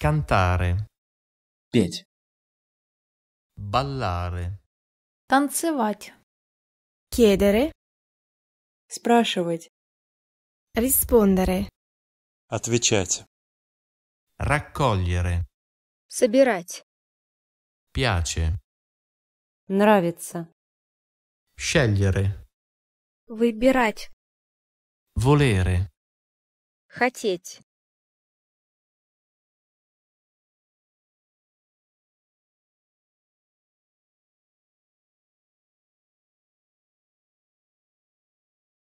Cantare. Петь. Ballare. Танцевать. Chiedere. Спрашивать. Rispondere. Отвечать. Raccogliere. Собирать. Piace. Нравится. Scegliere. Выбирать. Volere. Хотеть.